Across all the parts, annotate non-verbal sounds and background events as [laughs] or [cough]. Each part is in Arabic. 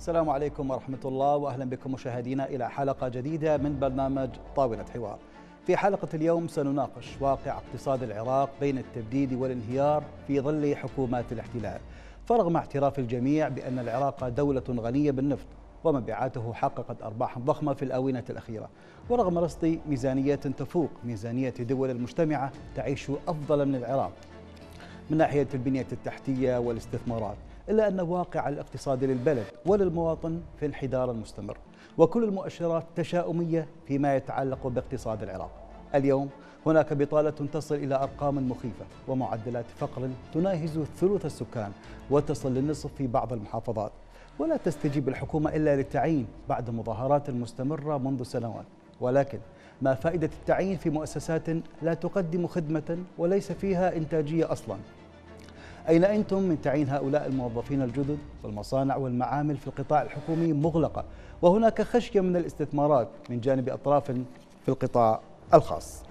السلام عليكم ورحمة الله وأهلا بكم مشاهدينا إلى حلقة جديدة من برنامج طاولة حوار في حلقة اليوم سنناقش واقع اقتصاد العراق بين التبديد والانهيار في ظل حكومات الاحتلال فرغم اعتراف الجميع بأن العراق دولة غنية بالنفط ومبيعاته حققت أرباحا ضخمة في الآونة الأخيرة ورغم رصد ميزانيات تفوق ميزانية دول المجتمعة تعيش أفضل من العراق من ناحية البنية التحتية والاستثمارات إلا أن واقع الاقتصادي للبلد وللمواطن في انحدار مستمر وكل المؤشرات تشاؤمية فيما يتعلق باقتصاد العراق اليوم هناك بطالة تصل إلى أرقام مخيفة ومعدلات فقر تناهز ثلث السكان وتصل للنصف في بعض المحافظات ولا تستجيب الحكومة إلا للتعيين بعد مظاهرات مستمرة منذ سنوات ولكن ما فائدة التعيين في مؤسسات لا تقدم خدمة وليس فيها إنتاجية أصلاً أين أنتم من تعيين هؤلاء الموظفين الجدد فالمصانع والمعامل في القطاع الحكومي مغلقة وهناك خشية من الاستثمارات من جانب أطراف في القطاع الخاص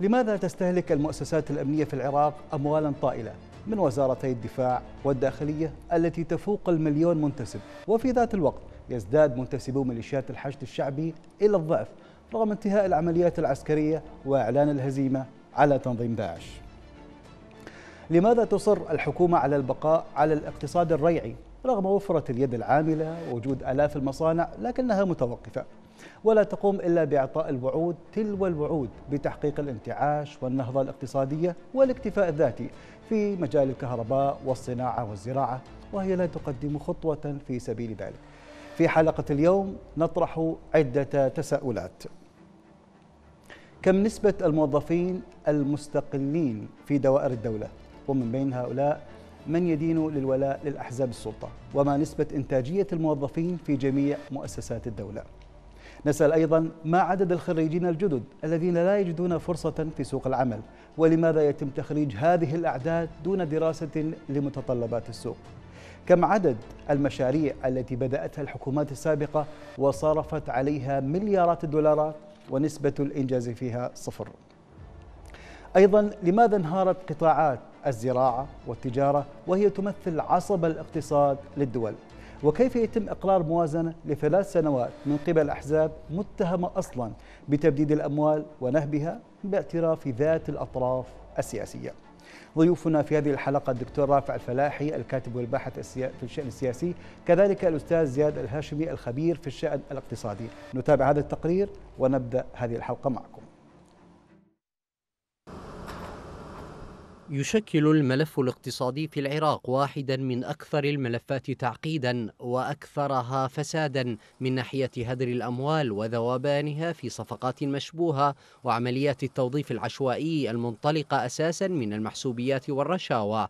لماذا تستهلك المؤسسات الأمنية في العراق أموالا طائلة من وزارتي الدفاع والداخلية التي تفوق المليون منتسب وفي ذات الوقت يزداد منتسبو ميليشيات الحشد الشعبي إلى الضعف رغم انتهاء العمليات العسكرية وإعلان الهزيمة على تنظيم داعش لماذا تصر الحكومة على البقاء على الاقتصاد الريعي رغم وفرة اليد العاملة ووجود آلاف المصانع لكنها متوقفة ولا تقوم إلا بإعطاء الوعود تلو الوعود بتحقيق الانتعاش والنهضة الاقتصادية والاكتفاء الذاتي في مجال الكهرباء والصناعة والزراعة وهي لا تقدم خطوة في سبيل ذلك في حلقة اليوم نطرح عدة تساؤلات كم نسبة الموظفين المستقلين في دوائر الدولة؟ ومن بين هؤلاء من يدين للولاء للأحزاب السلطة وما نسبة إنتاجية الموظفين في جميع مؤسسات الدولة نسأل أيضا ما عدد الخريجين الجدد الذين لا يجدون فرصة في سوق العمل ولماذا يتم تخريج هذه الأعداد دون دراسة لمتطلبات السوق كم عدد المشاريع التي بدأتها الحكومات السابقة وصرفت عليها مليارات الدولارات ونسبة الإنجاز فيها صفر أيضا لماذا انهارت قطاعات الزراعة والتجارة وهي تمثل عصب الاقتصاد للدول وكيف يتم إقرار موازنة لثلاث سنوات من قبل أحزاب متهمة أصلا بتبديد الأموال ونهبها باعتراف ذات الأطراف السياسية ضيوفنا في هذه الحلقة الدكتور رافع الفلاحي الكاتب والباحث في الشأن السياسي كذلك الأستاذ زياد الهاشمي الخبير في الشأن الاقتصادي نتابع هذا التقرير ونبدأ هذه الحلقة معكم يشكل الملف الاقتصادي في العراق واحدا من أكثر الملفات تعقيدا وأكثرها فسادا من ناحية هدر الأموال وذوبانها في صفقات مشبوهة وعمليات التوظيف العشوائي المنطلقة أساسا من المحسوبيات والرشاوى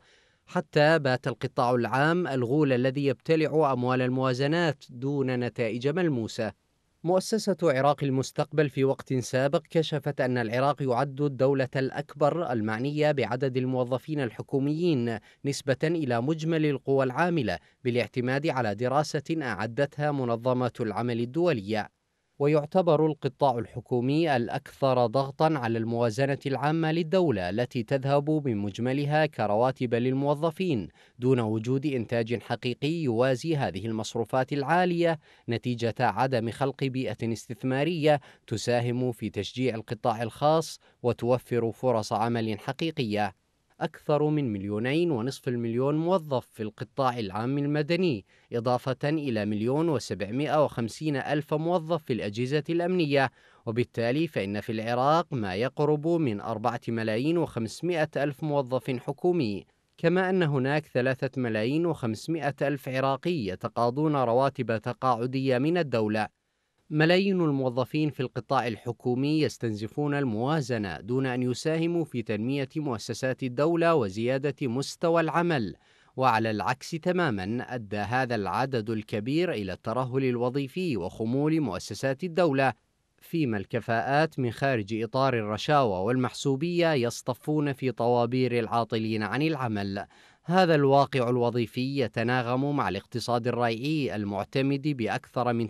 حتى بات القطاع العام الغول الذي يبتلع أموال الموازنات دون نتائج ملموسة مؤسسة عراق المستقبل في وقت سابق كشفت أن العراق يعد الدولة الأكبر المعنية بعدد الموظفين الحكوميين نسبة إلى مجمل القوى العاملة بالاعتماد على دراسة أعدتها منظمة العمل الدولية ويعتبر القطاع الحكومي الأكثر ضغطًا على الموازنة العامة للدولة التي تذهب بمجملها كرواتب للموظفين دون وجود إنتاج حقيقي يوازي هذه المصروفات العالية نتيجة عدم خلق بيئة استثمارية تساهم في تشجيع القطاع الخاص وتوفر فرص عمل حقيقية أكثر من مليونين ونصف المليون موظف في القطاع العام المدني إضافة إلى مليون وسبعمائة وخمسين ألف موظف في الأجهزة الأمنية وبالتالي فإن في العراق ما يقرب من أربعة ملايين وخمسمائة ألف موظف حكومي كما أن هناك ثلاثة ملايين وخمسمائة ألف عراقي يتقاضون رواتب تقاعدية من الدولة ملايين الموظفين في القطاع الحكومي يستنزفون الموازنة دون أن يساهموا في تنمية مؤسسات الدولة وزيادة مستوى العمل، وعلى العكس تماما أدى هذا العدد الكبير إلى الترهل الوظيفي وخمول مؤسسات الدولة، فيما الكفاءات من خارج إطار الرشاوى والمحسوبية يصطفون في طوابير العاطلين عن العمل، هذا الواقع الوظيفي يتناغم مع الاقتصاد الريعي المعتمد بأكثر من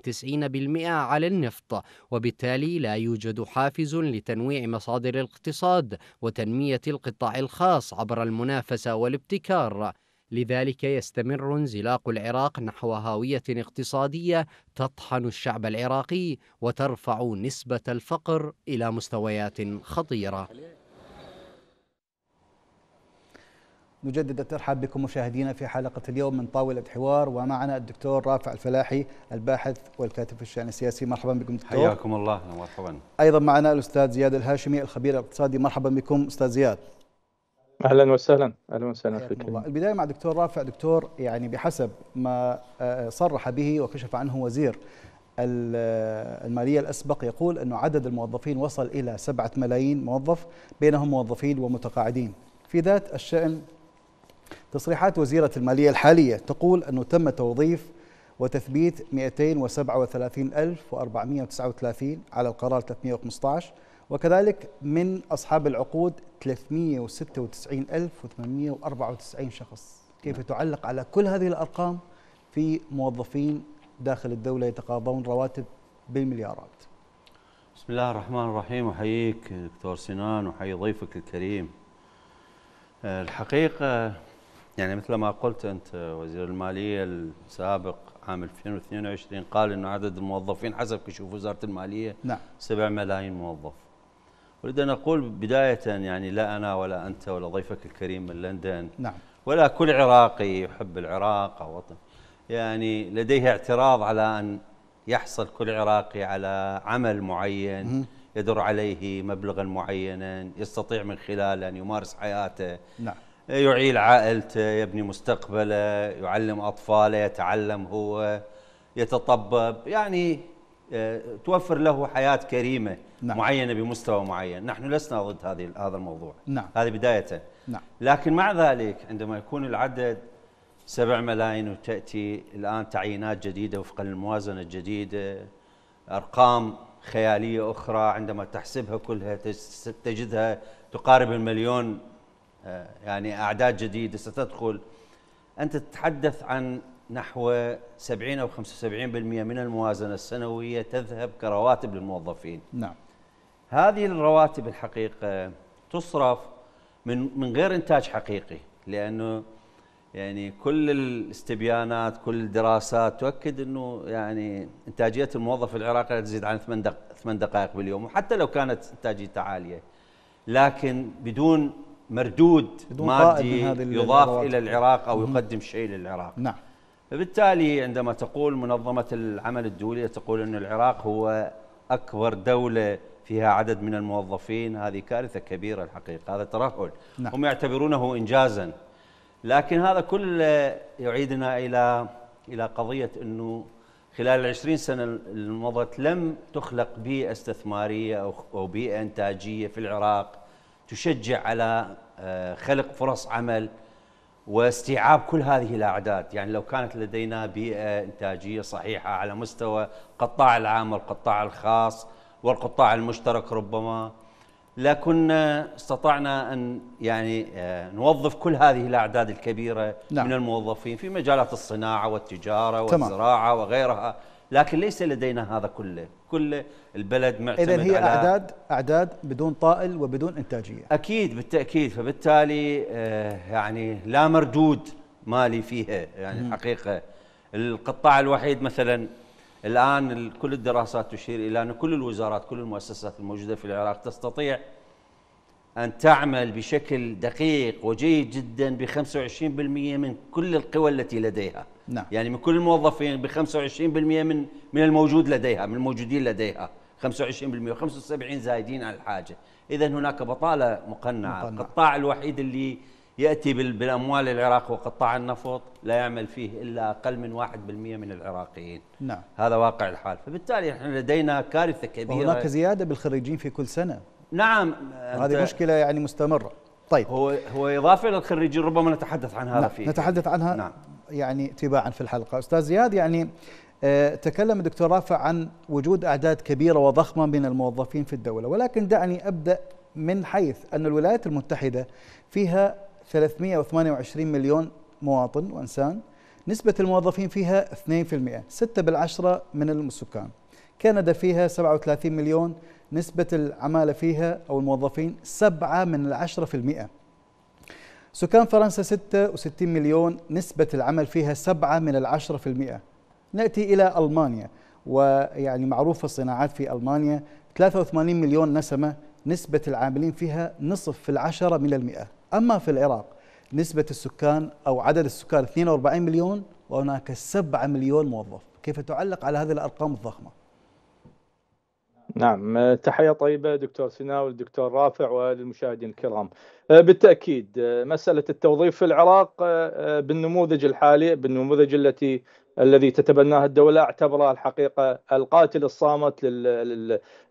90% على النفط وبالتالي لا يوجد حافز لتنويع مصادر الاقتصاد وتنمية القطاع الخاص عبر المنافسة والابتكار لذلك يستمر انزلاق العراق نحو هاوية اقتصادية تطحن الشعب العراقي وترفع نسبة الفقر إلى مستويات خطيرة مجددا ترحب بكم مشاهدينا في حلقة اليوم من طاولة حوار ومعنا الدكتور رافع الفلاحي الباحث والكاتب في الشأن السياسي مرحبا بكم دكتور حياكم الله مرحبا أيضا معنا الأستاذ زياد الهاشمي الخبير الاقتصادي مرحبا بكم أستاذ زياد اهلا وسهلا اهلا وسهلا فيك الله. البدايه مع دكتور رافع دكتور يعني بحسب ما آه، صرح به وكشف عنه وزير آه، الماليه الاسبق يقول انه عدد الموظفين وصل الى 7 ملايين موظف بينهم موظفين ومتقاعدين في ذات الشان تصريحات وزيرة المالية الحالية تقول أنه تم توظيف وتثبيت 237439 على القرار 315 وكذلك من أصحاب العقود 396894 شخص كيف نعم. تعلق على كل هذه الأرقام في موظفين داخل الدولة يتقاضون رواتب بالمليارات بسم الله الرحمن الرحيم أحييك دكتور سنان وحيي ضيفك الكريم الحقيقة يعني مثل ما قلت أنت وزير المالية السابق عام 2022 قال أنه عدد الموظفين حسب كشوف وزارة المالية نعم 7 ملايين موظف أريد أن أقول بداية يعني لا أنا ولا أنت ولا ضيفك الكريم من لندن نعم ولا كل عراقي يحب العراق أو وطن يعني لديه اعتراض على أن يحصل كل عراقي على عمل معين يدر عليه مبلغا معينا يستطيع من خلاله أن يمارس حياته نعم يعيل عائلته يبني مستقبله يعلم أطفاله يتعلم هو يتطبب يعني آه، توفر له حياة كريمة نعم. معينة بمستوى معين نحن لسنا ضد هذه هذا الموضوع نعم. هذه بداية نعم. لكن مع ذلك عندما يكون العدد سبع ملايين وتأتي الآن تعيينات جديدة وفقا للموازنة الجديدة أرقام خيالية أخرى عندما تحسبها كلها تجدها تقارب المليون آه، يعني أعداد جديدة ستدخل أنت تتحدث عن نحو 70 أو 75% من الموازنة السنوية تذهب كرواتب للموظفين نعم هذه الرواتب الحقيقة تصرف من من غير إنتاج حقيقي لأنه يعني كل الاستبيانات كل الدراسات تؤكد انه يعني انتاجيه الموظف العراقي لا تزيد عن ثمان ثمان دقائق باليوم وحتى لو كانت انتاجيتها عاليه لكن بدون مردود مادي يضاف الى العراق او يقدم شيء للعراق نعم فبالتالي عندما تقول منظمه العمل الدوليه تقول ان العراق هو اكبر دوله فيها عدد من الموظفين هذه كارثه كبيره الحقيقه هذا ترهل نعم. هم يعتبرونه انجازا لكن هذا كله يعيدنا الى الى قضيه انه خلال العشرين سنة المضت لم تخلق بيئة استثمارية أو بيئة إنتاجية في العراق تشجع على آه، خلق فرص عمل واستيعاب كل هذه الاعداد، يعني لو كانت لدينا بيئه انتاجيه صحيحه على مستوى القطاع العام والقطاع الخاص والقطاع المشترك ربما لكنا آه، استطعنا ان يعني آه، نوظف كل هذه الاعداد الكبيره نعم. من الموظفين في مجالات الصناعه والتجاره والزراعه تمام. وغيرها لكن ليس لدينا هذا كله كل البلد معتمد إذا هي على أعداد أعداد بدون طائل وبدون إنتاجية أكيد بالتأكيد فبالتالي آه، يعني لا مردود مالي فيها يعني الحقيقة القطاع الوحيد مثلا الآن كل الدراسات تشير إلى أن كل الوزارات كل المؤسسات الموجودة في العراق تستطيع أن تعمل بشكل دقيق وجيد جدا ب 25% من كل القوى التي لديها نعم. يعني من كل الموظفين ب 25% من من الموجود لديها من الموجودين لديها 25% و75 زايدين عن الحاجه اذا هناك بطاله مقنعه مقنع. القطاع الوحيد اللي ياتي بالاموال العراق وقطاع النفط لا يعمل فيه الا اقل من 1% من العراقيين نعم هذا واقع الحال فبالتالي احنا لدينا كارثه كبيره هناك زياده بالخريجين في كل سنه نعم هذه مشكله يعني مستمره طيب هو هو اضافه للخريجين ربما نتحدث عن هذا نعم. فيه نتحدث عنها نعم يعني تباعا في الحلقه استاذ زياد يعني آه، تكلم الدكتور رافع عن وجود اعداد كبيره وضخمه من الموظفين في الدوله ولكن دعني ابدا من حيث ان الولايات المتحده فيها 328 مليون مواطن وانسان نسبه الموظفين فيها 2% 6 بالعشره من السكان كندا فيها 37 مليون نسبة العمالة فيها أو الموظفين 7 من العشرة في المئة سكان فرنسا 66 مليون نسبة العمل فيها 7 من العشرة في المئة نأتي إلى ألمانيا ويعني معروفة الصناعات في ألمانيا 83 مليون نسمة نسبة العاملين فيها نصف في العشرة من المئة أما في العراق نسبة السكان أو عدد السكان 42 مليون وهناك 7 مليون موظف كيف تعلق على هذه الأرقام الضخمة نعم آه، تحية طيبة دكتور سنا والدكتور رافع وللمشاهدين الكرام آه، بالتأكيد آه، مسألة التوظيف في العراق بالنموذج الحالي بالنموذج التي الذي تتبناها الدولة اعتبرها الحقيقة القاتل الصامت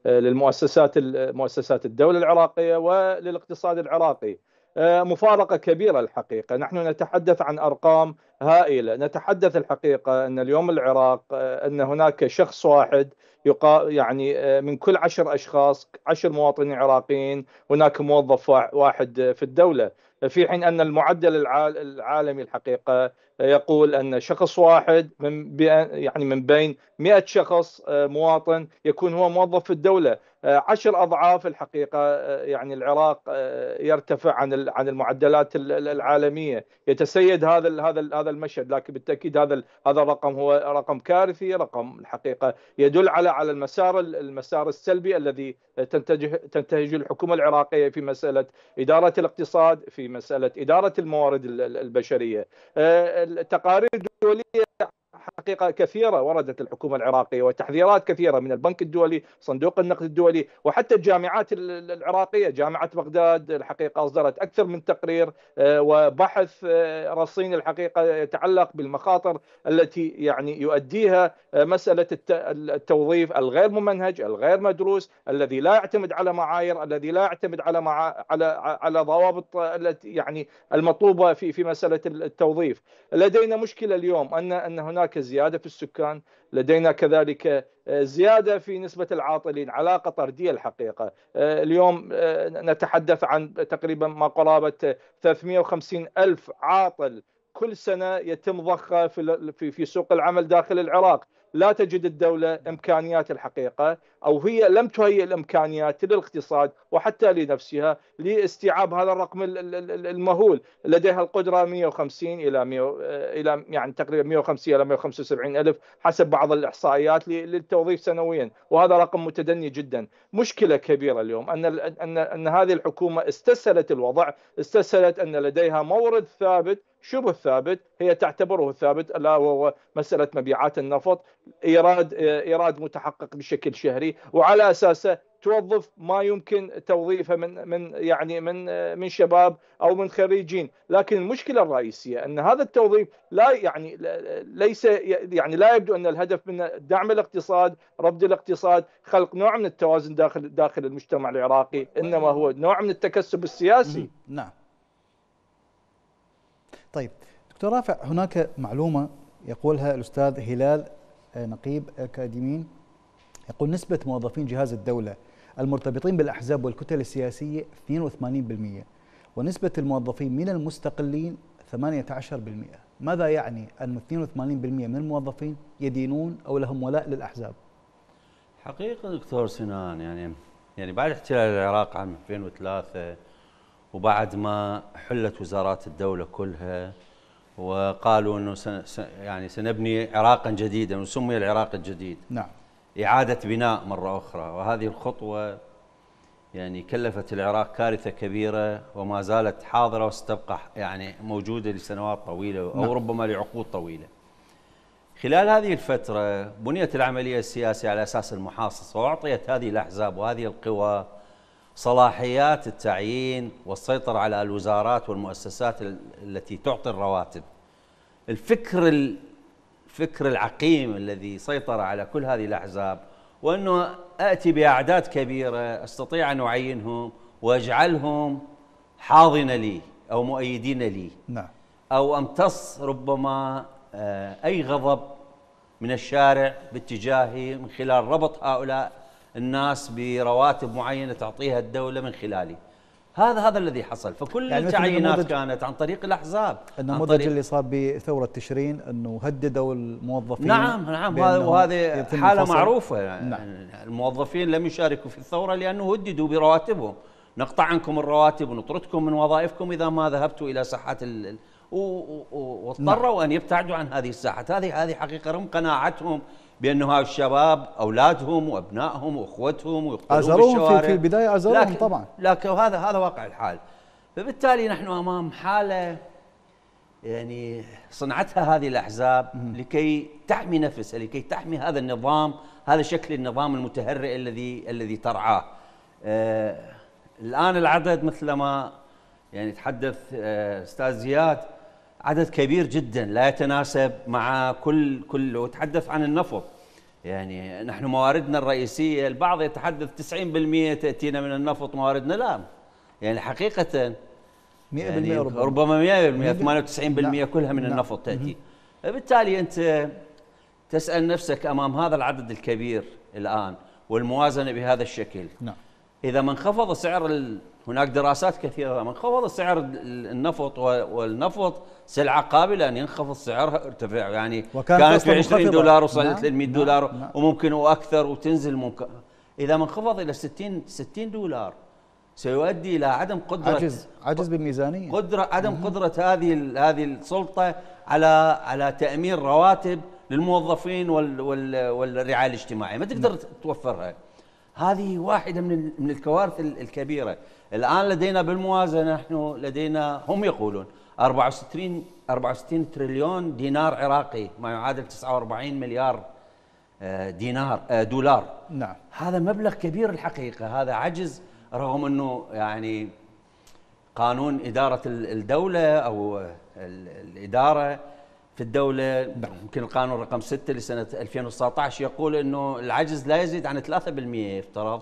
للمؤسسات مؤسسات الدولة العراقية وللاقتصاد العراقي مفارقة كبيرة الحقيقة نحن نتحدث عن أرقام هائلة نتحدث الحقيقة أن اليوم العراق أن هناك شخص واحد يقا يعني آه، من كل عشر اشخاص عشر مواطنين عراقيين هناك موظف واحد في الدوله في حين ان المعدل العالمي الحقيقه يقول ان شخص واحد من يعني من بين 100 شخص آه، مواطن يكون هو موظف في الدوله آه، عشر اضعاف الحقيقه آه، يعني العراق يرتفع عن عن المعدلات العالميه يتسيد هذا هذا هذا المشهد لكن بالتاكيد هذا هذا الرقم هو رقم كارثي رقم الحقيقه يدل على على المسار المسار السلبي الذي تنتجه تنتهج الحكومه العراقيه في مساله اداره الاقتصاد في مساله اداره الموارد البشريه التقارير الدوليه حقيقه كثيره وردت الحكومه العراقيه وتحذيرات كثيره من البنك الدولي، صندوق النقد الدولي، وحتى الجامعات العراقيه، جامعه بغداد الحقيقه اصدرت اكثر من تقرير آه، وبحث آه، رصين الحقيقه يتعلق بالمخاطر التي يعني يؤديها آه، مساله التوظيف الغير ممنهج، الغير مدروس، الذي لا يعتمد على معايير، الذي لا يعتمد على مع... على على ضوابط التي يعني المطلوبه في في مساله التوظيف. لدينا مشكله اليوم ان ان هناك هناك زياده في السكان، لدينا كذلك آه، زياده في نسبه العاطلين، علاقه طرديه الحقيقه، آه، اليوم آه، نتحدث عن تقريبا ما قرابه 350 الف عاطل كل سنه يتم ضخه في في سوق العمل داخل العراق، لا تجد الدولة إمكانيات الحقيقة أو هي لم تهيئ الإمكانيات للاقتصاد وحتى لنفسها لاستيعاب هذا الرقم المهول لديها القدرة 150 إلى 100 إلى يعني تقريبا 150 إلى 175 ألف حسب بعض الإحصائيات للتوظيف سنويا وهذا رقم متدني جدا مشكلة كبيرة اليوم أن أن أن هذه الحكومة استسهلت الوضع استسهلت أن لديها مورد ثابت شبه ثابت هي تعتبره ثابت الا وهو مساله مبيعات النفط ايراد ايراد متحقق بشكل شهري وعلى اساسه توظف ما يمكن توظيفه من من يعني من من شباب او من خريجين، لكن المشكله الرئيسيه ان هذا التوظيف لا يعني ليس يعني لا يبدو ان الهدف منه دعم الاقتصاد، ربط الاقتصاد، خلق نوع من التوازن داخل داخل المجتمع العراقي، انما هو نوع من التكسب السياسي. نعم. طيب دكتور رافع هناك معلومة يقولها الأستاذ هلال آه، نقيب أكاديميين يقول نسبة موظفين جهاز الدولة المرتبطين بالأحزاب والكتل السياسية 82% ونسبة الموظفين من المستقلين 18% ماذا يعني أن 82% من الموظفين يدينون أو لهم ولاء للأحزاب حقيقة دكتور سنان يعني يعني بعد احتلال العراق عام 2003 وبعد ما حلت وزارات الدولة كلها وقالوا أنه سن يعني سنبني عراقا جديدا وسمي العراق الجديد نعم إعادة بناء مرة أخرى وهذه الخطوة يعني كلفت العراق كارثة كبيرة وما زالت حاضرة وستبقى يعني موجودة لسنوات طويلة أو نعم. ربما لعقود طويلة خلال هذه الفترة بنيت العملية السياسية على أساس المحاصصة وأعطيت هذه الأحزاب وهذه القوى صلاحيات التعيين والسيطرة على الوزارات والمؤسسات التي تعطي الرواتب الفكر الفكر العقيم الذي سيطر على كل هذه الأحزاب وأنه أتي بأعداد كبيرة أستطيع أن أعينهم وأجعلهم حاضنة لي أو مؤيدين لي نعم. أو أمتص ربما آه، أي غضب من الشارع باتجاهي من خلال ربط هؤلاء الناس برواتب معينه تعطيها الدوله من خلالي هذا هذا الذي حصل فكل يعني التعيينات كانت عن طريق الاحزاب النموذج اللي صار بثوره تشرين انه هددوا الموظفين نعم نعم وهذه حاله الفصل. معروفه يعني نعم. الموظفين لم يشاركوا في الثوره لانه هددوا برواتبهم نقطع عنكم الرواتب ونطردكم من وظائفكم اذا ما ذهبتوا الى ساحات ال... واضطروا نعم. ان يبتعدوا عن هذه الساحات هذه هذه حقيقه رم قناعتهم بانه هاي الشباب اولادهم وابنائهم واخوتهم ويقتلون ازروهم في, في البدايه ازروهم لكن طبعا لكن هذا هذا واقع الحال فبالتالي نحن امام حاله يعني صنعتها هذه الاحزاب لكي تحمي نفسها لكي تحمي هذا النظام هذا شكل النظام المتهرئ الذي الذي ترعاه آه الان العدد مثل ما يعني تحدث آه استاذ زياد عدد كبير جدا لا يتناسب مع كل كل وتحدث عن النفط يعني نحن مواردنا الرئيسية البعض يتحدث 90% تأتينا من النفط مواردنا لا يعني حقيقة 100% يعني ربما 100% 98% كلها من النفط تأتي فبالتالي أنت تسأل نفسك أمام هذا العدد الكبير الآن والموازنة بهذا الشكل نعم إذا ما انخفض سعر هناك دراسات كثيرة لما انخفض سعر النفط والنفط سلعة قابلة أن ينخفض سعرها ارتفع يعني كانت في 20 دولار وصلت نعم، ل 100 نعم، دولار نعم. وممكن وأكثر وتنزل ممكن إذا ما انخفض إلى 60 60 دولار سيؤدي إلى عدم قدرة عجز عجز بالميزانية قدرة عدم مه. قدرة هذه هذه السلطة على على تأمين رواتب للموظفين وال وال والرعاية الاجتماعية ما تقدر نعم. توفرها هذه واحدة من من الكوارث الكبيرة الآن لدينا بالموازنة نحن لدينا هم يقولون 64 64 تريليون دينار عراقي ما يعادل 49 مليار آه، دينار آه، دولار نعم هذا مبلغ كبير الحقيقة هذا عجز رغم أنه يعني قانون إدارة الدولة أو الإدارة في الدولة نعم. يمكن القانون رقم 6 لسنة 2019 يقول أنه العجز لا يزيد عن 3% يفترض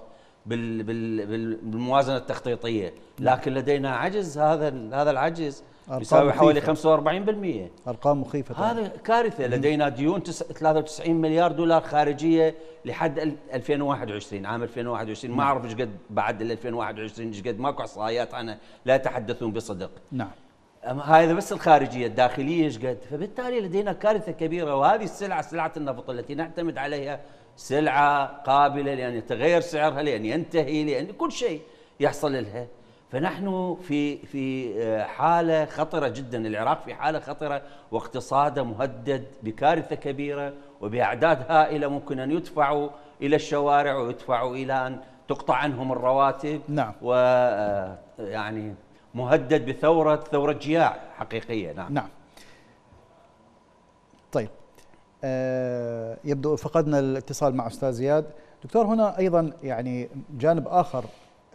بالموازنه التخطيطيه نعم. لكن لدينا عجز هذا هذا العجز يساوي حوالي 45% ارقام مخيفه هذا كارثه لدينا ديون 93 مليار دولار خارجيه لحد 2021 عام 2021 ما نعم. اعرف ايش قد بعد 2021 ايش قد ماكو احصائيات عنها لا يتحدثون بصدق نعم هذا بس الخارجيه الداخليه ايش قد فبالتالي لدينا كارثه كبيره وهذه السلعه سلعه النفط التي نعتمد عليها سلعة قابلة لأن يتغير سعرها لأن ينتهي لأن كل شيء يحصل لها فنحن في في آه، حالة خطرة جدا العراق في حالة خطرة واقتصاده مهدد بكارثة كبيرة وبأعداد هائلة ممكن أن يدفعوا إلى الشوارع ويدفعوا إلى أن تقطع عنهم الرواتب نعم و آه، يعني مهدد بثورة ثورة جياع حقيقية نعم نعم طيب آه، يبدو فقدنا الاتصال مع استاذ زياد دكتور هنا ايضا يعني جانب اخر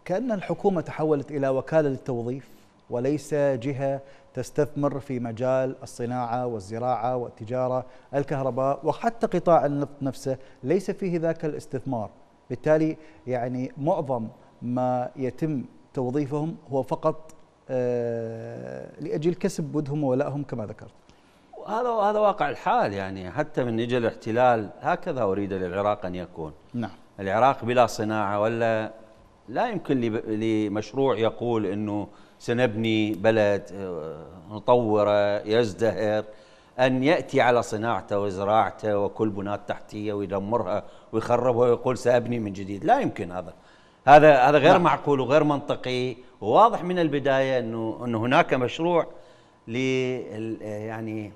كان الحكومه تحولت الى وكاله للتوظيف وليس جهه تستثمر في مجال الصناعه والزراعه والتجاره الكهرباء وحتى قطاع النفط نفسه ليس فيه ذاك الاستثمار بالتالي يعني معظم ما يتم توظيفهم هو فقط آه، لاجل كسب ودهم وولائهم كما ذكرت هذا هذا واقع الحال يعني حتى من اجى الاحتلال هكذا اريد للعراق ان يكون نعم العراق بلا صناعه ولا لا يمكن لمشروع يقول انه سنبني بلد آه، نطوره يزدهر ان ياتي على صناعته وزراعته وكل تحتيه ويدمرها ويخربها ويقول سابني من جديد لا يمكن هذا هذا هذا غير نعم. معقول وغير منطقي وواضح من البدايه انه انه هناك مشروع ل يعني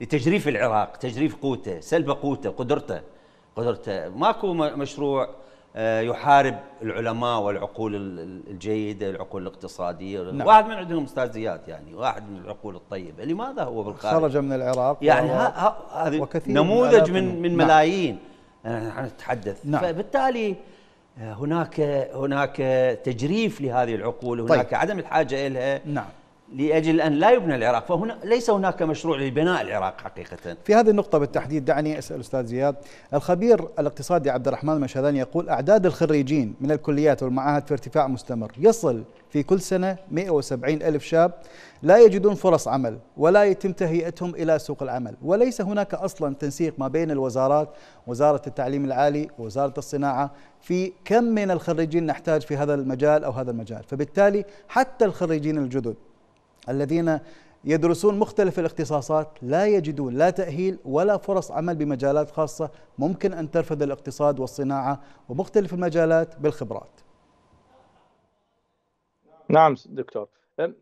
لتجريف العراق تجريف قوته سلب قوته قدرته قدرته ماكو مشروع آه، يحارب العلماء والعقول الجيده العقول الاقتصاديه نعم. واحد من عندهم استاذ زياد يعني واحد من العقول الطيبه لماذا هو بالخارج خرج من العراق يعني هذا نموذج من من نعم. ملايين نحن نتحدث نعم. فبالتالي آه، هناك هناك تجريف لهذه العقول هناك طيب. عدم الحاجه الها نعم لاجل ان لا يبنى العراق، فهنا ليس هناك مشروع لبناء العراق حقيقه. في هذه النقطه بالتحديد دعني اسال استاذ زياد، الخبير الاقتصادي عبد الرحمن المشهداني يقول اعداد الخريجين من الكليات والمعاهد في ارتفاع مستمر، يصل في كل سنه 170 الف شاب لا يجدون فرص عمل ولا يتم تهيئتهم الى سوق العمل، وليس هناك اصلا تنسيق ما بين الوزارات، وزاره التعليم العالي ووزاره الصناعه في كم من الخريجين نحتاج في هذا المجال او هذا المجال، فبالتالي حتى الخريجين الجدد الذين يدرسون مختلف الاختصاصات لا يجدون لا تأهيل ولا فرص عمل بمجالات خاصة ممكن أن ترفد الاقتصاد والصناعة ومختلف المجالات بالخبرات نعم دكتور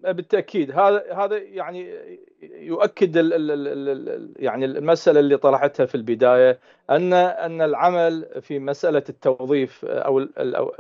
بالتاكيد هذا هذا يعني يؤكد الـ الـ الـ الـ يعني المساله اللي طرحتها في البدايه ان ان العمل في مساله التوظيف او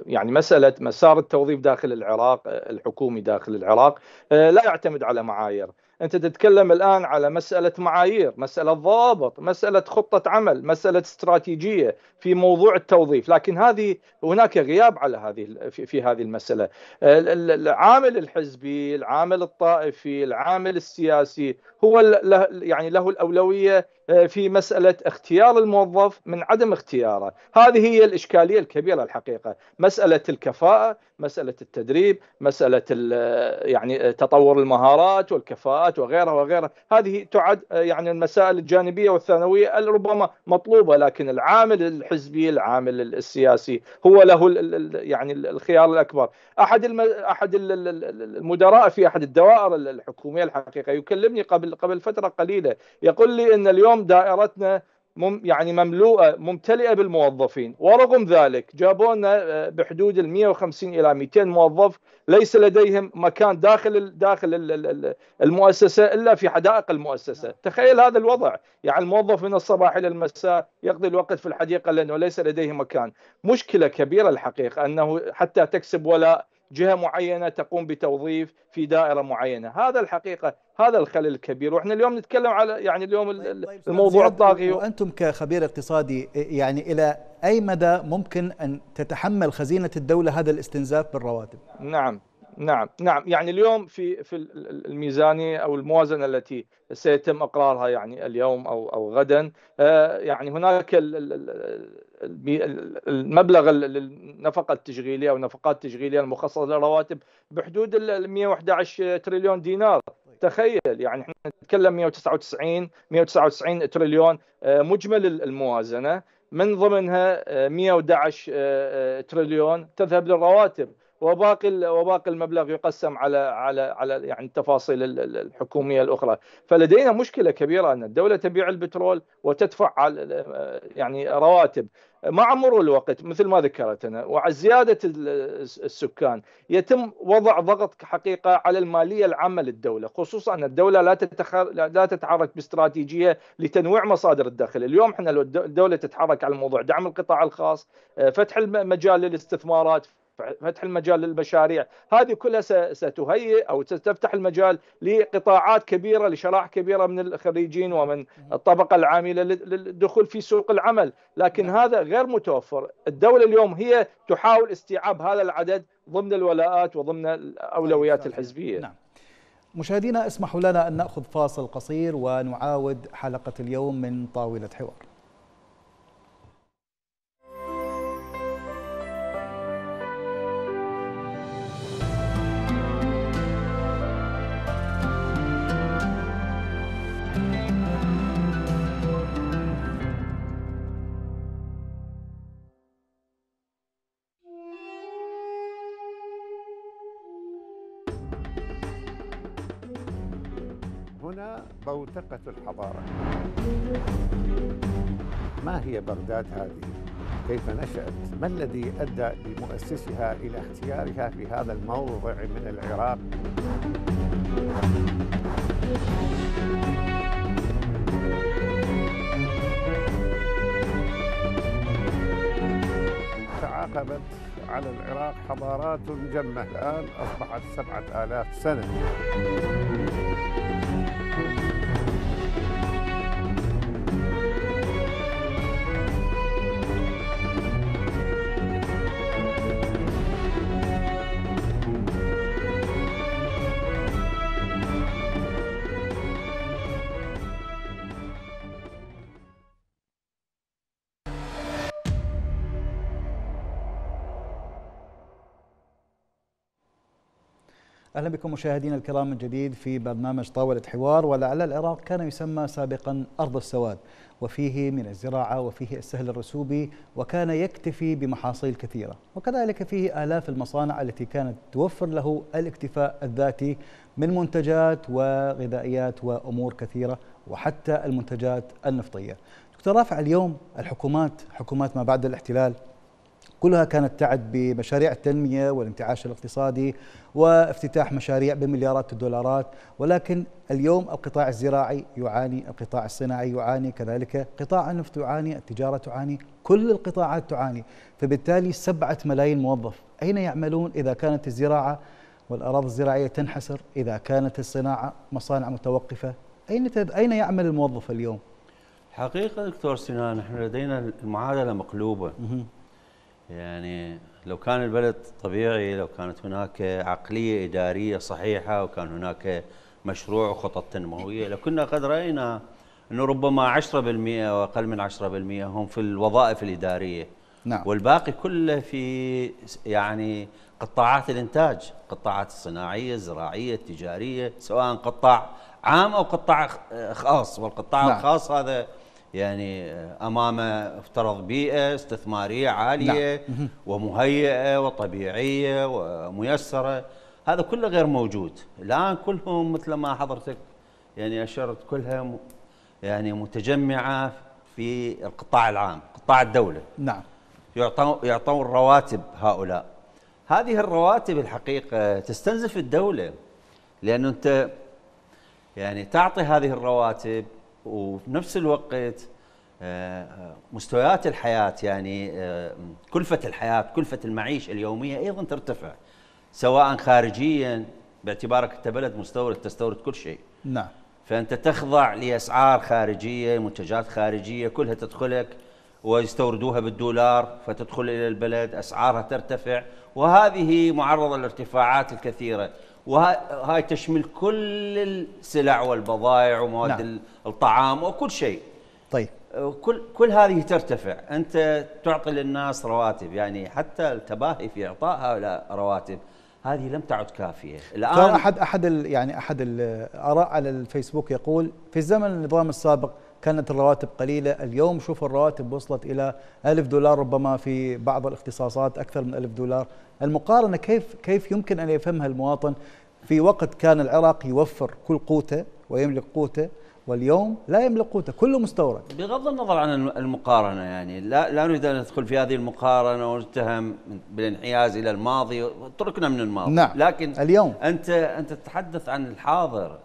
يعني مساله مسار التوظيف داخل العراق الحكومي داخل العراق أه، لا يعتمد على معايير انت تتكلم الان على مساله معايير، مساله ضوابط، مساله خطه عمل، مساله استراتيجيه في موضوع التوظيف، لكن هذه هناك غياب على هذه في هذه المساله. العامل الحزبي، العامل الطائفي، العامل السياسي هو له يعني له الاولويه آه، في مساله اختيار الموظف من عدم اختياره، هذه هي الاشكاليه الكبيره الحقيقه، مساله الكفاءه، مساله التدريب، مساله آه، يعني آه، تطور المهارات والكفاءات وغيرها وغيرها، هذه تعد يعني المسائل الجانبيه والثانويه ربما مطلوبه لكن العامل الحزبي، العامل السياسي هو له يعني الخيار الاكبر، احد احد المدراء في احد الدوائر الحكوميه الحقيقه يكلمني قبل قبل قبل فتره قليله يقول لي ان اليوم دائرتنا مم يعني مملوءه ممتلئه بالموظفين ورغم ذلك جابونا آه، بحدود ال 150 الى 200 موظف ليس لديهم مكان داخل داخل المؤسسه الا في حدائق المؤسسه نعم. تخيل هذا الوضع يعني الموظف من الصباح الى المساء يقضي الوقت في الحديقه لانه ليس لديه مكان مشكله كبيره الحقيقه انه حتى تكسب ولاء جهه معينه تقوم بتوظيف في دائره معينه هذا الحقيقه هذا الخلل الكبير واحنا اليوم نتكلم على يعني اليوم طيب، طيب، الموضوع الطاغي وانتم كخبير اقتصادي يعني الى اي مدى ممكن ان تتحمل خزينه الدوله هذا الاستنزاف بالرواتب نعم نعم نعم يعني اليوم في في الميزانيه او الموازنه التي سيتم اقرارها يعني اليوم او او غدا آه، يعني هناك المبلغ النفقه التشغيليه او النفقات التشغيليه المخصصه للرواتب بحدود ال 111 تريليون دينار طيب. تخيل يعني احنا نتكلم 199 199 تريليون آه، مجمل الموازنه من ضمنها 111 آه، آه، تريليون تذهب للرواتب وباقي وباقي المبلغ يقسم على على على يعني التفاصيل الحكوميه الاخرى، فلدينا مشكله كبيره ان الدوله تبيع البترول وتدفع على يعني رواتب مع مرور الوقت مثل ما ذكرت انا وعلى زياده السكان يتم وضع ضغط حقيقه على الماليه العامه للدوله، خصوصا ان الدوله لا تتخر... لا تتحرك باستراتيجيه لتنويع مصادر الدخل، اليوم احنا لو الدوله تتحرك على موضوع دعم القطاع الخاص، آه، فتح المجال للاستثمارات، فتح المجال للمشاريع هذه كلها ستهيئ أو ستفتح المجال لقطاعات كبيرة لشرائح كبيرة من الخريجين ومن الطبقة العاملة للدخول في سوق العمل لكن نعم. هذا غير متوفر الدولة اليوم هي تحاول استيعاب هذا العدد ضمن الولاءات وضمن الأولويات أيوة، الحزبية نعم. مشاهدينا اسمحوا لنا أن نأخذ فاصل قصير ونعاود حلقة اليوم من طاولة حوار بوتقة الحضارة ما هي بغداد هذه؟ كيف نشأت؟ ما الذي أدى لمؤسسها إلى اختيارها في هذا الموضع من العراق؟ تعاقبت على العراق حضارات جمة الآن أصبحت سبعة آلاف سنة اهلا بكم مشاهدينا الكرام من جديد في برنامج طاوله حوار ولعل العراق كان يسمى سابقا ارض السواد وفيه من الزراعه وفيه السهل الرسوبي وكان يكتفي بمحاصيل كثيره وكذلك فيه الاف المصانع التي كانت توفر له الاكتفاء الذاتي من منتجات وغذائيات وامور كثيره وحتى المنتجات النفطيه. دكتور رافع اليوم الحكومات حكومات ما بعد الاحتلال كلها كانت تعد بمشاريع التنمية والانتعاش الاقتصادي وافتتاح مشاريع بمليارات الدولارات ولكن اليوم القطاع الزراعي يعاني القطاع الصناعي يعاني كذلك قطاع النفط يعاني التجارة تعاني كل القطاعات تعاني فبالتالي سبعة ملايين موظف أين يعملون إذا كانت الزراعة والأراضي الزراعية تنحسر إذا كانت الصناعة مصانع متوقفة أين, تد... أين يعمل الموظف اليوم؟ حقيقة دكتور سنان نحن لدينا المعادلة مقلوبة يعني لو كان البلد طبيعي لو كانت هناك عقلية إدارية صحيحة وكان هناك مشروع وخطط تنموية لكنا قد رأينا أنه ربما 10% وأقل من 10% هم في الوظائف الإدارية نعم. والباقي كله في يعني قطاعات الإنتاج قطاعات الصناعية الزراعية التجارية سواء قطاع عام أو قطاع خاص والقطاع نعم. الخاص هذا يعني امامه افترض بيئه استثماريه عاليه نعم. ومهيئه وطبيعيه وميسره هذا كله غير موجود الان كلهم مثل ما حضرتك يعني اشرت كلها يعني متجمعه في القطاع العام قطاع الدوله نعم يعطون يعطون رواتب هؤلاء هذه الرواتب الحقيقه تستنزف الدوله لانه انت يعني تعطي هذه الرواتب وفي نفس الوقت آه، آه، مستويات الحياة يعني آه، كلفة الحياة كلفة المعيشة اليومية أيضا ترتفع سواء خارجيا باعتبارك أنت بلد مستورد تستورد كل شيء نعم فأنت تخضع لأسعار خارجية منتجات خارجية كلها تدخلك ويستوردوها بالدولار فتدخل إلى البلد أسعارها ترتفع وهذه معرضة للارتفاعات الكثيرة وهاي تشمل كل السلع والبضائع ومواد نعم. الطعام وكل شيء طيب كل كل هذه ترتفع انت تعطي للناس رواتب يعني حتى التباهي في اعطاء هؤلاء رواتب هذه لم تعد كافيه الان احد احد يعني احد الاراء على الفيسبوك يقول في الزمن النظام السابق كانت الرواتب قليلة اليوم شوف الرواتب وصلت إلى ألف دولار ربما في بعض الاختصاصات أكثر من ألف دولار المقارنة كيف, كيف يمكن أن يفهمها المواطن في وقت كان العراق يوفر كل قوته ويملك قوته واليوم لا يملك قوته كله مستورد بغض النظر عن المقارنه يعني لا لا نريد ان ندخل في هذه المقارنه ونتهم بالانحياز الى الماضي تركنا من الماضي نعم لكن اليوم انت انت تتحدث عن الحاضر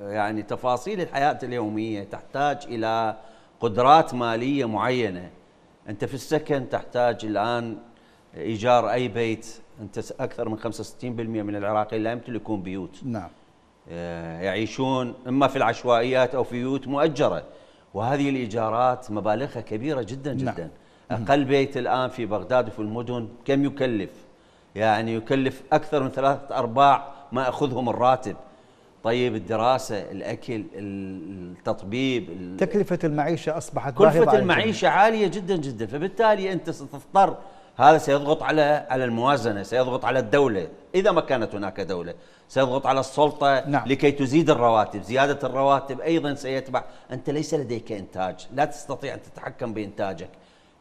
يعني تفاصيل الحياة اليومية تحتاج إلى قدرات مالية معينة أنت في السكن تحتاج الآن إيجار أي بيت أنت أكثر من 65% من العراقيين لا يمتلكون بيوت نعم آه، يعيشون إما في العشوائيات أو في بيوت مؤجرة وهذه الإيجارات مبالغها كبيرة جدا نعم. جدا نعم. أقل بيت الآن في بغداد وفي المدن كم يكلف يعني يكلف أكثر من ثلاثة أرباع ما أخذهم الراتب طيب الدراسة الأكل التطبيب تكلفة المعيشة أصبحت كلفة المعيشة عالية جدا جدا فبالتالي أنت ستضطر هذا سيضغط على على الموازنة سيضغط على الدولة إذا ما كانت هناك دولة سيضغط على السلطة نعم. لكي تزيد الرواتب زيادة الرواتب أيضا سيتبع أنت ليس لديك إنتاج لا تستطيع أن تتحكم بإنتاجك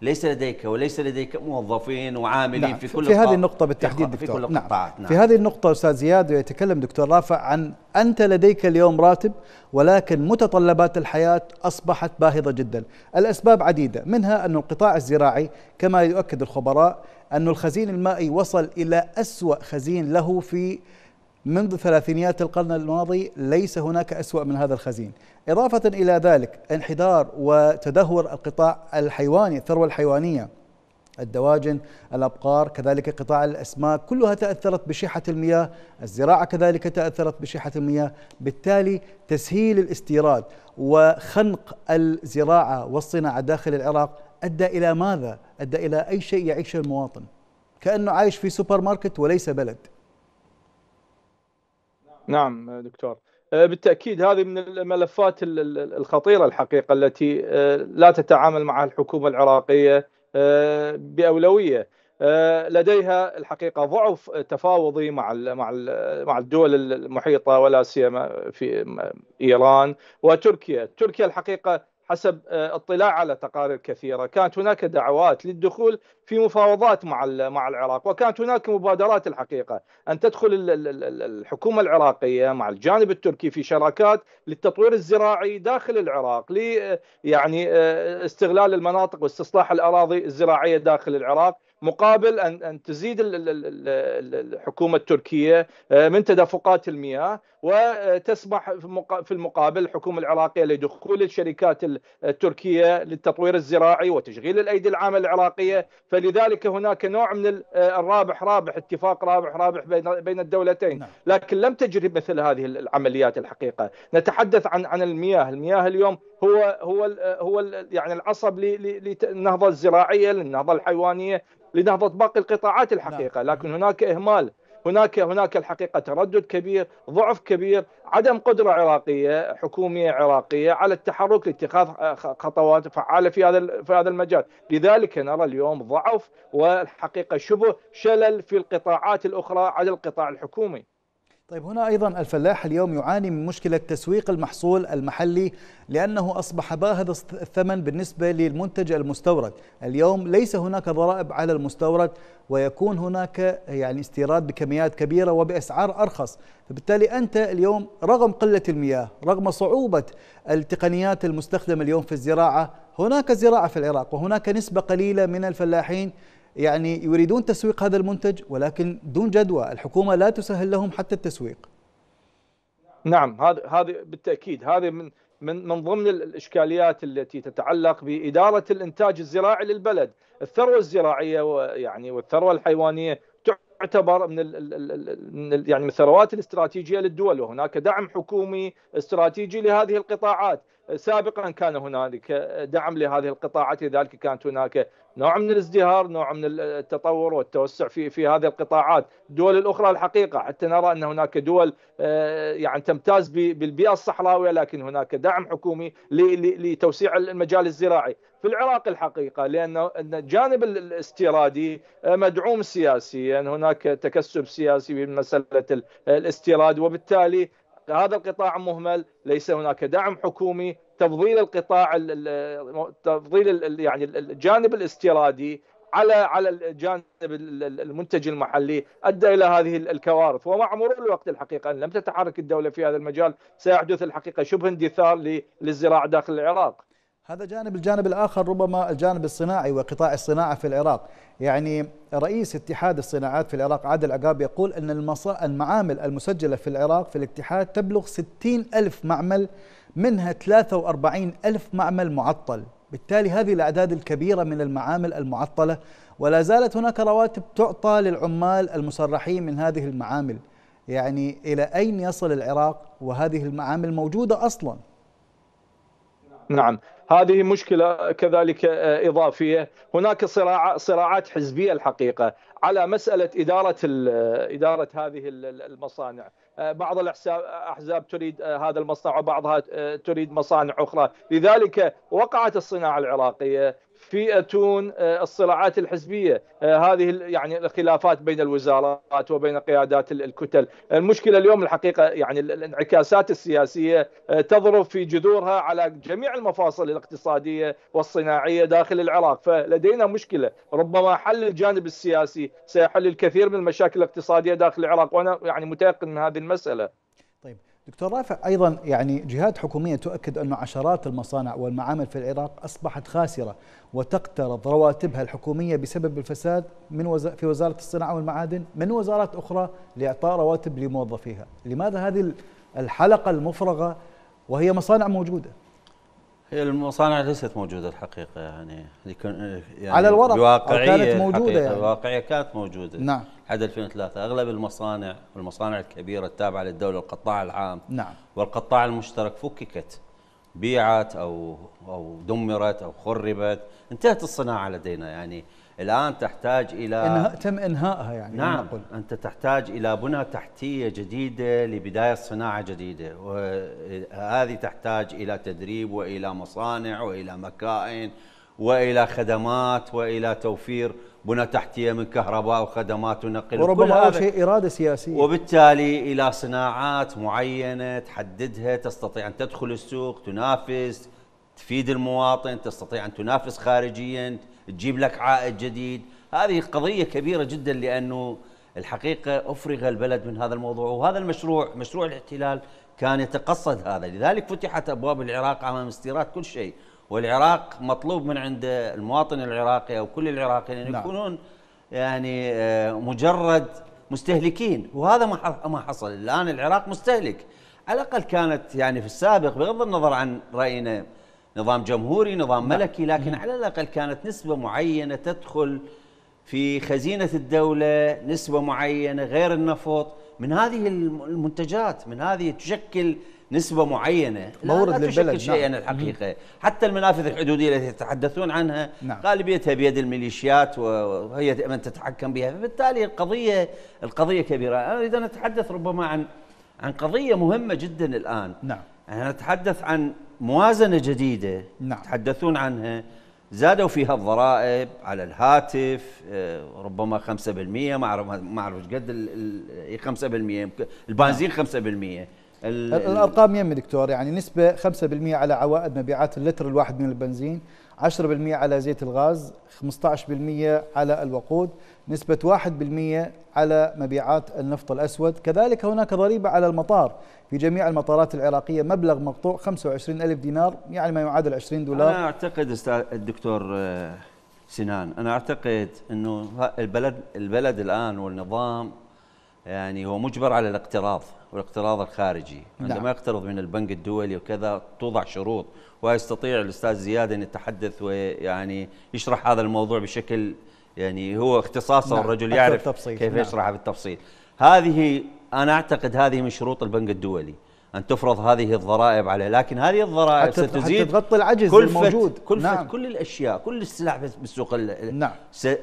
ليس لديك وليس لديك موظفين وعاملين نعم في كل في هذه النقطة بالتحديد في دكتور نعم، في كل القطاعات نعم, نعم في هذه النقطة أستاذ زياد يتكلم دكتور رافع عن أنت لديك اليوم راتب ولكن متطلبات الحياة أصبحت باهظة جدا الأسباب عديدة منها أن القطاع الزراعي كما يؤكد الخبراء أن الخزين المائي وصل إلى أسوأ خزين له في منذ ثلاثينيات القرن الماضي ليس هناك أسوأ من هذا الخزين إضافة إلى ذلك انحدار وتدهور القطاع الحيواني الثروة الحيوانية الدواجن الأبقار كذلك قطاع الأسماك كلها تأثرت بشحة المياه الزراعة كذلك تأثرت بشحة المياه بالتالي تسهيل الاستيراد وخنق الزراعة والصناعة داخل العراق أدى إلى ماذا؟ أدى إلى أي شيء يعيشه المواطن كأنه عايش في سوبر ماركت وليس بلد نعم دكتور آه، بالتاكيد هذه من الملفات الخطيره الحقيقه التي آه، لا تتعامل معها الحكومه العراقيه آه، باولويه لديها الحقيقه ضعف تفاوضي مع مع مع الدول المحيطه ولا سيما في ايران وتركيا، تركيا الحقيقه حسب آه، اطلاع على تقارير كثيره كانت هناك دعوات للدخول في مفاوضات مع مع العراق وكانت هناك مبادرات الحقيقه ان تدخل الحكومه العراقيه مع الجانب التركي في شراكات للتطوير الزراعي داخل العراق ل يعني آه، استغلال المناطق واستصلاح الاراضي الزراعيه داخل العراق مقابل ان ان تزيد الحكومه التركيه آه، من تدفقات المياه وتسمح في المقابل الحكومه العراقيه لدخول الشركات التركيه للتطوير الزراعي وتشغيل الايدي العامه العراقيه فلذلك هناك نوع من الرابح رابح اتفاق رابح رابح بين الدولتين نعم. لكن لم تجري مثل هذه العمليات الحقيقه نتحدث عن عن المياه المياه اليوم هو هو هو يعني العصب للنهضه الزراعيه للنهضه الحيوانيه لنهضه باقي القطاعات نعم. الحقيقه لكن هناك اهمال هناك هناك الحقيقه تردد كبير، ضعف كبير، عدم قدره عراقيه حكوميه عراقيه على التحرك لاتخاذ خطوات فعاله في هذا في هذا المجال، لذلك نرى اليوم ضعف والحقيقه شبه شلل في القطاعات الاخرى على القطاع الحكومي. طيب هنا أيضا الفلاح اليوم يعاني من مشكلة تسويق المحصول المحلي لأنه أصبح باهظ الثمن بالنسبة للمنتج المستورد اليوم ليس هناك ضرائب على المستورد ويكون هناك يعني استيراد بكميات كبيرة وبأسعار أرخص فبالتالي أنت اليوم رغم قلة المياه رغم صعوبة التقنيات المستخدمة اليوم في الزراعة هناك زراعة في العراق وهناك نسبة قليلة من الفلاحين يعني يريدون تسويق هذا المنتج ولكن دون جدوى الحكومة لا تسهل لهم حتى التسويق نعم هذا هذا بالتاكيد هذا من من من ضمن الاشكاليات التي تتعلق باداره الانتاج الزراعي للبلد، الثروه الزراعيه ويعني والثروه الحيوانيه تعتبر من ال يعني من الثروات الاستراتيجيه للدول وهناك دعم حكومي استراتيجي لهذه القطاعات، سابقا كان هنالك دعم لهذه القطاعات لذلك كانت هناك نوع من الازدهار نوع من التطور والتوسع في في هذه القطاعات الدول الأخرى الحقيقة حتى نرى أن هناك دول آه، يعني تمتاز بالبيئة الصحراوية لكن هناك دعم حكومي لتوسيع المجال الزراعي في العراق الحقيقة لأن الجانب الاستيرادي آه، مدعوم سياسيا يعني هناك تكسب سياسي بمسألة الاستيراد وبالتالي هذا القطاع مهمل ليس هناك دعم حكومي تفضيل القطاع تفضيل يعني الجانب الاستيرادي على على الجانب المنتج المحلي ادى الى هذه الكوارث ومع مرور الوقت الحقيقه ان لم تتحرك الدوله في هذا المجال سيحدث الحقيقه شبه اندثار للزراعه داخل العراق هذا جانب الجانب الآخر ربما الجانب الصناعي وقطاع الصناعة في العراق يعني رئيس اتحاد الصناعات في العراق عادل عقاب يقول أن المعامل المسجلة في العراق في الاتحاد تبلغ 60 ألف معمل منها 43 ألف معمل معطل بالتالي هذه الأعداد الكبيرة من المعامل المعطلة ولا زالت هناك رواتب تعطى للعمال المسرحين من هذه المعامل يعني إلى أين يصل العراق وهذه المعامل موجودة أصلاً نعم هذه مشكله كذلك آه، اضافيه هناك صراع صراعات حزبيه الحقيقه على مساله اداره آه، اداره هذه المصانع آه، بعض الاحزاب تريد هذا المصنع وبعضها تريد مصانع اخرى لذلك وقعت الصناعه العراقيه فئه آه، الصراعات الحزبيه آه، هذه يعني الخلافات بين الوزارات وبين قيادات الكتل المشكله اليوم الحقيقه يعني الانعكاسات السياسيه آه، تضرب في جذورها على جميع المفاصل الاقتصاديه والصناعيه داخل العراق فلدينا مشكله ربما حل الجانب السياسي سيحل الكثير من المشاكل الاقتصاديه داخل العراق وانا يعني متيقن من هذه المساله طيب دكتور رافع ايضا يعني جهات حكوميه تؤكد ان عشرات المصانع والمعامل في العراق اصبحت خاسره وتقترض رواتبها الحكوميه بسبب الفساد من وز... في وزاره الصناعه والمعادن من وزارات اخرى لاعطاء رواتب لموظفيها، لماذا هذه الحلقه المفرغه وهي مصانع موجوده؟ هي المصانع ليست موجودة الحقيقة يعني, يعني على الورق كانت موجودة يعني الواقعية كانت موجودة نعم لحد 2003 أغلب المصانع والمصانع الكبيرة التابعة للدولة والقطاع العام نعم والقطاع المشترك فككت بيعت أو أو دمرت أو خربت انتهت الصناعة لدينا يعني الآن تحتاج إلى إنها تم إنهائها يعني نعم نقول. أنت تحتاج إلى بنى تحتية جديدة لبداية صناعة جديدة وهذه تحتاج إلى تدريب وإلى مصانع وإلى مكائن والى خدمات والى توفير بنى تحتيه من كهرباء وخدمات ونقل وربما شيء اراده سياسيه وبالتالي الى صناعات معينه تحددها تستطيع ان تدخل السوق تنافس تفيد المواطن تستطيع ان تنافس خارجيا تجيب لك عائد جديد هذه قضيه كبيره جدا لانه الحقيقه افرغ البلد من هذا الموضوع وهذا المشروع مشروع الاحتلال كان يتقصد هذا لذلك فتحت ابواب العراق امام استيراد كل شيء والعراق مطلوب من عند المواطن العراقي او كل العراقيين ان نعم. يكونون يعني آه، مجرد مستهلكين وهذا ما ما حصل الان العراق مستهلك على الاقل كانت يعني في السابق بغض النظر عن راينا نظام جمهوري نظام نعم. ملكي لكن نعم. على الأقل كانت نسبة معينة تدخل في خزينة الدولة نسبة معينة غير النفط من هذه المنتجات من هذه تشكل نسبة معينة مورد لا, لا تشكل للبلد شيئا نعم. الحقيقة حتى المنافذ الحدودية التي يتحدثون عنها نعم. غالبيتها بيد الميليشيات وهي من تتحكم بها فبالتالي القضية القضية كبيرة أنا أريد أن أتحدث ربما عن عن قضية مهمة جدا الآن نعم أنا أتحدث عن موازنه جديده نعم. تحدثون عنها زادوا فيها الضرائب على الهاتف آه، ربما 5% ما اعرف ما اعرف قد 5% إيه، البنزين 5% الارقام يمي دكتور يعني نسبه 5% على عوائد مبيعات اللتر الواحد من البنزين 10% على زيت الغاز 15% على الوقود نسبة 1% على مبيعات النفط الأسود كذلك هناك ضريبة على المطار في جميع المطارات العراقية مبلغ مقطوع 25 ألف دينار يعني ما يعادل 20 دولار أنا أعتقد الدكتور آه، سنان أنا أعتقد أنه البلد, البلد الآن والنظام يعني هو مجبر على الاقتراض والاقتراض الخارجي نعم. عندما نعم. يقترض من البنك الدولي وكذا توضع شروط ويستطيع الاستاذ زياد ان يتحدث ويعني يشرح هذا الموضوع بشكل يعني هو اختصاصه نعم. الرجل يعرف كيف نعم. يشرحه بالتفصيل هذه انا اعتقد هذه من شروط البنك الدولي ان تفرض هذه الضرائب عليه لكن هذه الضرائب حتى ستزيد حتى تغطي العجز كلفة الموجود كلفة نعم. كل الاشياء كل السلاح بالسوق نعم.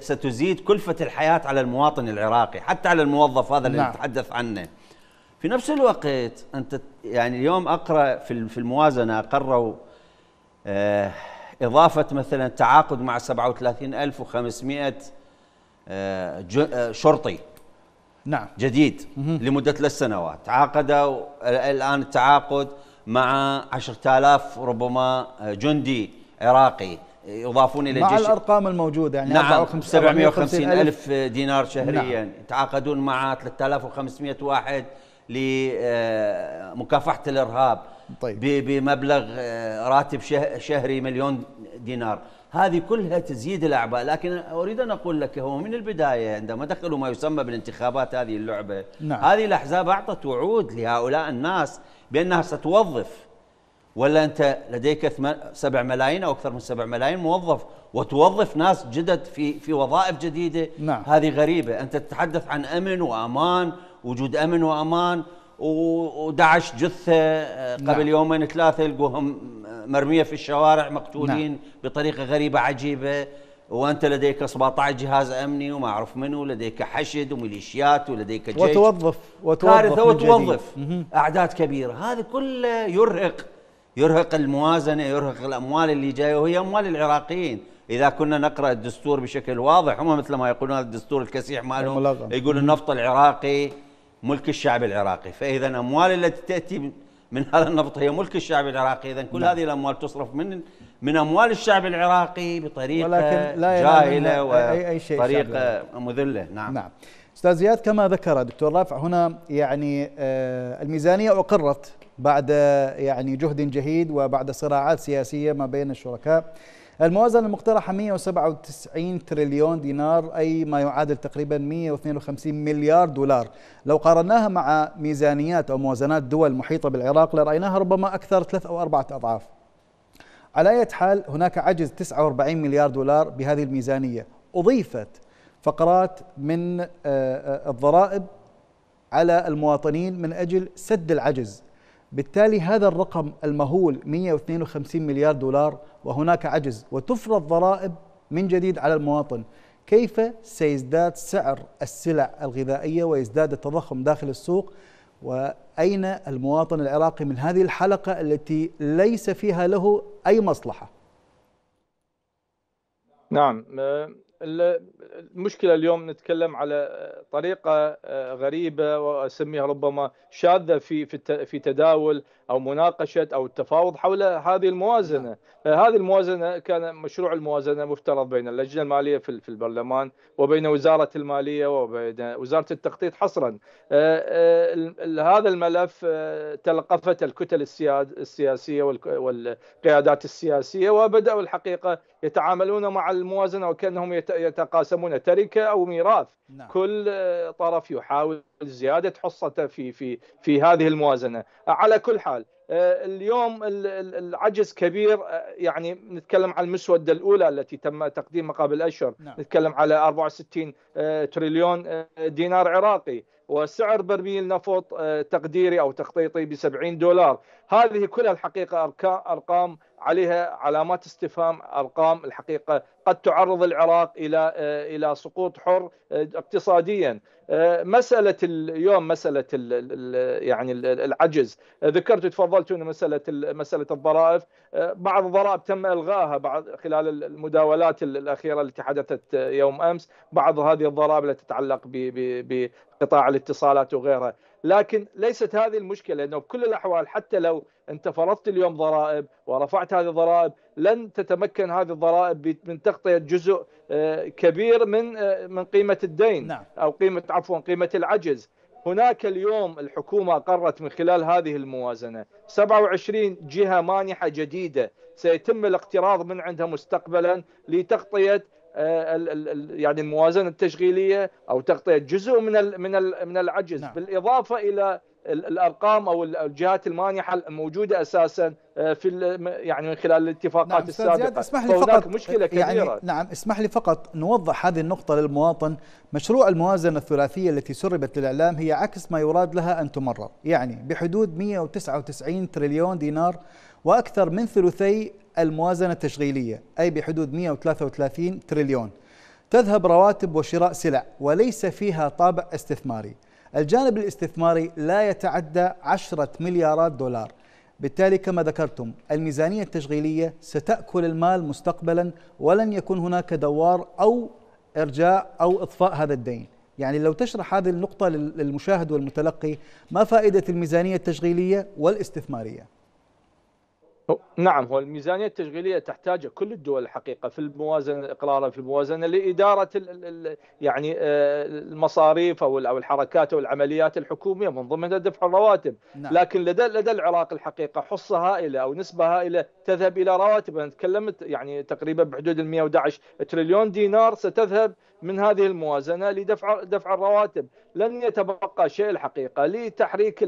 ستزيد كلفه الحياه على المواطن العراقي حتى على الموظف هذا اللي نعم. نتحدث عنه في نفس الوقت انت يعني اليوم اقرا في الموازنه قروا آه، اضافه مثلا تعاقد مع 37500 آه، آه، شرطي نعم جديد مهم. لمده ثلاث سنوات عقدوا الان التعاقد مع 10000 ربما جندي عراقي يضافون الى مع الارقام الموجوده يعني نعم 750 الف دينار شهريا نعم. يتعاقدون مع 3500 واحد لمكافحه الارهاب طيب. بمبلغ آه، راتب شهري مليون دينار هذه كلها تزيد الاعباء لكن اريد ان اقول لك هو من البدايه عندما دخلوا ما يسمى بالانتخابات هذه اللعبه نعم. هذه الاحزاب اعطت وعود لهؤلاء الناس بانها ستوظف ولا انت لديك 7 ملايين او اكثر من 7 ملايين موظف وتوظف ناس جدد في في وظائف جديده نعم. هذه غريبه انت تتحدث عن امن وامان وجود امن وامان و11 جثه آه، قبل نعم. يومين ثلاثه يلقوهم مرميه في الشوارع مقتولين نعم. بطريقه غريبه عجيبه وانت لديك 17 جهاز امني وما اعرف منو لديك حشد وميليشيات ولديك جيش وتوظف وتوظف كارثه وتوظف اعداد كبيره هذا كله يرهق يرهق الموازنه يرهق الاموال اللي جايه وهي اموال العراقيين اذا كنا نقرا الدستور بشكل واضح هم مثل ما يقولون الدستور الكسيح مالهم يقول النفط العراقي ملك الشعب العراقي فإذا الأموال التي تأتي من هذا النفط هي ملك الشعب العراقي إذا كل لا. نعم. هذه الأموال تصرف من من أموال الشعب العراقي بطريقة ولكن لا جاهلة وطريقة مذلة نعم, نعم. استاذ زياد كما ذكر دكتور رافع هنا يعني آه، الميزانيه اقرت بعد آه، يعني جهد جهيد وبعد صراعات سياسيه ما بين الشركاء الموازنة المقترحة 197 تريليون دينار أي ما يعادل تقريبا 152 مليار دولار لو قارناها مع ميزانيات أو موازنات دول محيطة بالعراق لرأيناها ربما أكثر ثلاث أو أربعة أضعاف على أي حال هناك عجز 49 مليار دولار بهذه الميزانية أضيفت فقرات من آه، آه، الضرائب على المواطنين من أجل سد العجز بالتالي هذا الرقم المهول 152 مليار دولار وهناك عجز وتفرض ضرائب من جديد على المواطن كيف سيزداد سعر السلع الغذائيه ويزداد التضخم داخل السوق واين المواطن العراقي من هذه الحلقه التي ليس فيها له اي مصلحه نعم آه، المشكله اليوم نتكلم على طريقه آه، غريبه واسميها ربما شاذه في في تداول او مناقشه او التفاوض حول هذه الموازنه، هذه الموازنه كان مشروع الموازنه مفترض بين اللجنه الماليه في البرلمان وبين وزاره الماليه وبين وزاره التخطيط حصرا. آه، آه، هذا الملف آه، تلقفت الكتل السياسيه والقيادات السياسيه وبداوا الحقيقه يتعاملون مع الموازنه وكانهم يتقاسمون تركه او ميراث، نعم. كل طرف يحاول زياده حصته في في في هذه الموازنه على كل حال آه، اليوم العجز كبير آه، يعني نتكلم عن المسودة الأولى التي تم تقديمها قبل أشهر نعم. نتكلم على 64 آه، تريليون دينار عراقي وسعر برميل نفط تقديري أو تخطيطي ب 70 دولار هذه كلها الحقيقة أرقام عليها علامات استفهام أرقام الحقيقة قد تعرض العراق إلى إلى سقوط حر اقتصاديا آه، مساله اليوم مساله يعني العجز آه، ذكرت تفضلتوا مساله مساله الضرائب آه، بعض الضرائب تم إلغائها بعد خلال المداولات الاخيره التي حدثت يوم امس بعض هذه الضرائب التي تتعلق بقطاع الاتصالات وغيرها لكن ليست هذه المشكله لانه بكل الاحوال حتى لو انت فرضت اليوم ضرائب ورفعت هذه الضرائب لن تتمكن هذه الضرائب من تغطيه جزء آه، كبير من آه، من قيمه الدين نعم. او قيمه عفوا قيمه العجز هناك اليوم الحكومه قررت من خلال هذه الموازنه 27 جهه مانحه جديده سيتم الاقتراض من عندها مستقبلا لتغطيه آه، يعني الموازنه التشغيليه او تغطيه جزء من من من العجز نعم. بالاضافه الى الارقام او الجهات المانحه الموجوده اساسا آه، في يعني من خلال الاتفاقات نعم السابقه اسمح لي فقط مشكله يعني كبيره يعني نعم اسمح لي فقط نوضح هذه النقطه للمواطن مشروع الموازنه الثلاثيه التي سربت للاعلام هي عكس ما يراد لها ان تمرر يعني بحدود 199 تريليون دينار واكثر من ثلثي الموازنه التشغيليه اي بحدود 133 تريليون تذهب رواتب وشراء سلع وليس فيها طابع استثماري الجانب الاستثماري لا يتعدى عشرة مليارات دولار بالتالي كما ذكرتم الميزانية التشغيلية ستأكل المال مستقبلا ولن يكون هناك دوار أو إرجاع أو إطفاء هذا الدين يعني لو تشرح هذه النقطة للمشاهد والمتلقي ما فائدة الميزانية التشغيلية والاستثمارية نعم هو الميزانيه التشغيليه تحتاجها كل الدول الحقيقه في الموازنه اقرارا في الموازنه لاداره يعني آه، المصاريف او او الحركات او العمليات الحكوميه من ضمنها دفع الرواتب نعم. لكن لدى لدى العراق الحقيقه حصه هائله او نسبه هائله تذهب الى رواتب انا تكلمت يعني تقريبا بحدود ال 111 تريليون دينار ستذهب من هذه الموازنة لدفع دفع الرواتب لن يتبقى شيء الحقيقة لتحريك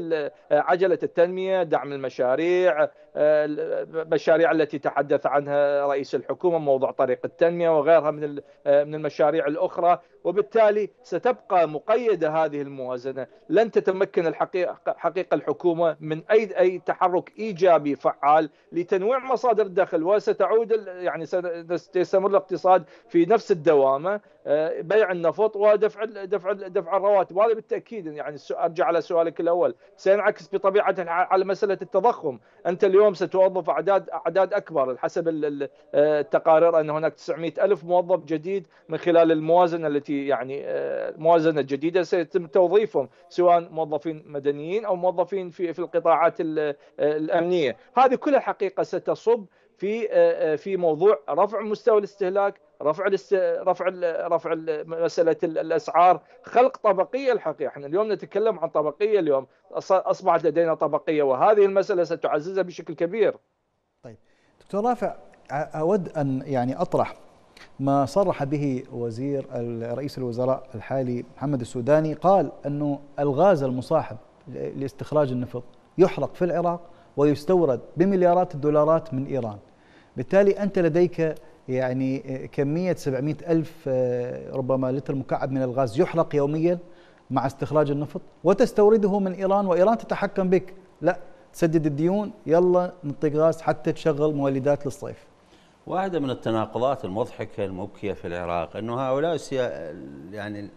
عجلة التنمية دعم المشاريع آه، المشاريع التي تحدث عنها رئيس الحكومة موضوع طريق التنمية وغيرها من آه، من المشاريع الأخرى وبالتالي ستبقى مقيدة هذه الموازنة لن تتمكن الحقيقة حقيقة الحكومة من أي أي تحرك إيجابي فعال لتنويع مصادر الدخل وستعود يعني سيستمر الاقتصاد في نفس الدوامة آه، بيع النفط ودفع دفع دفع الرواتب وهذا بالتاكيد يعني ارجع على سؤالك الاول سينعكس بطبيعه على مساله التضخم انت اليوم ستوظف اعداد اعداد اكبر حسب آه، التقارير ان هناك 900 الف موظف جديد من خلال الموازنه التي تاتي يعني آه، موازنه جديده سيتم توظيفهم سواء موظفين مدنيين او موظفين في في القطاعات آه، الامنيه، هذه كلها حقيقه ستصب في آه، في موضوع رفع مستوى الاستهلاك رفع الاست... رفع ال... رفع ال... مساله الاسعار خلق طبقيه الحقيقه احنا اليوم نتكلم عن طبقيه اليوم اصبحت لدينا طبقيه وهذه المساله ستعززها بشكل كبير طيب دكتور رافع اود ان يعني اطرح ما صرح به وزير رئيس الوزراء الحالي محمد السوداني قال أنه الغاز المصاحب لاستخراج النفط يحرق في العراق ويستورد بمليارات الدولارات من إيران بالتالي أنت لديك يعني كمية 700 ألف آه، ربما لتر مكعب من الغاز يحرق يوميا مع استخراج النفط وتستورده من إيران وإيران تتحكم بك لا تسدد الديون يلا نعطيك غاز حتى تشغل مولدات للصيف واحدة من التناقضات المضحكة المبكية في العراق أنه هؤلاء يعني